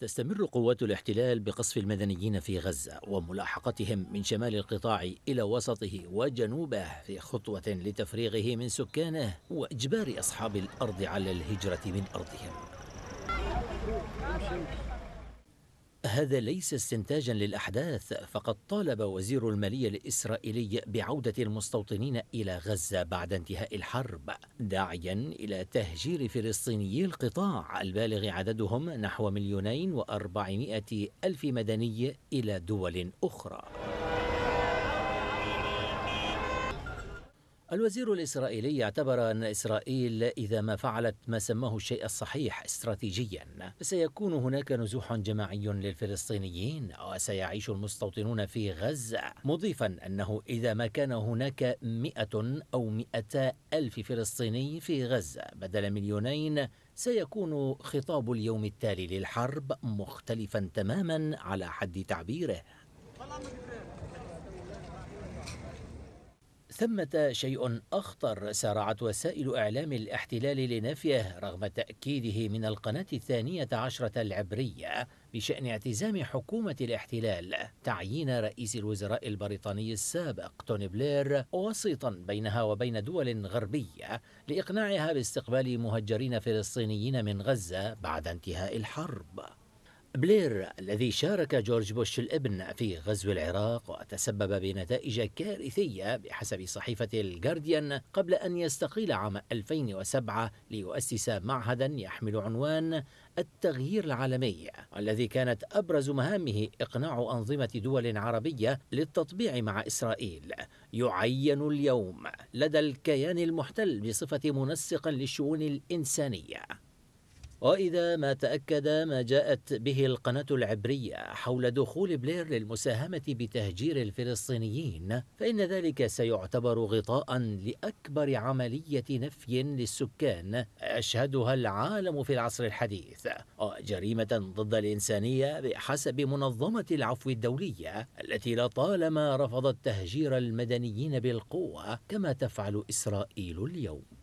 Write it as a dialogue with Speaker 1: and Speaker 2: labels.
Speaker 1: تستمر قوات الاحتلال بقصف المدنيين في غزة وملاحقتهم من شمال القطاع إلى وسطه وجنوبه في خطوة لتفريغه من سكانه وإجبار أصحاب الأرض على الهجرة من أرضهم. هذا ليس استنتاجا للأحداث فقد طالب وزير المالية الإسرائيلي بعودة المستوطنين إلى غزة بعد انتهاء الحرب داعيا إلى تهجير فلسطينيي القطاع البالغ عددهم نحو مليونين وأربعمائة ألف مدني إلى دول أخرى الوزير الإسرائيلي اعتبر أن إسرائيل إذا ما فعلت ما سماه الشيء الصحيح استراتيجيا سيكون هناك نزوح جماعي للفلسطينيين وسيعيش المستوطنون في غزة مضيفا أنه إذا ما كان هناك مئة أو مئتا ألف فلسطيني في غزة بدل مليونين سيكون خطاب اليوم التالي للحرب مختلفا تماما على حد تعبيره ثمة شيء أخطر سارعت وسائل إعلام الاحتلال لنفيه رغم تأكيده من القناة الثانية عشرة العبرية بشأن اعتزام حكومة الاحتلال تعيين رئيس الوزراء البريطاني السابق توني بلير وسيطا بينها وبين دول غربية لإقناعها باستقبال مهجرين فلسطينيين من غزة بعد انتهاء الحرب بلير الذي شارك جورج بوش الابن في غزو العراق وتسبب بنتائج كارثية بحسب صحيفة الجارديان قبل أن يستقيل عام 2007 ليؤسس معهدا يحمل عنوان التغيير العالمي والذي كانت أبرز مهامه إقناع أنظمة دول عربية للتطبيع مع إسرائيل يعين اليوم لدى الكيان المحتل بصفة منسق للشؤون الإنسانية وإذا ما تأكد ما جاءت به القناة العبرية حول دخول بلير للمساهمة بتهجير الفلسطينيين فإن ذلك سيعتبر غطاء لأكبر عملية نفي للسكان يشهدها العالم في العصر الحديث وجريمة ضد الإنسانية بحسب منظمة العفو الدولية التي لطالما رفضت تهجير المدنيين بالقوة كما تفعل إسرائيل اليوم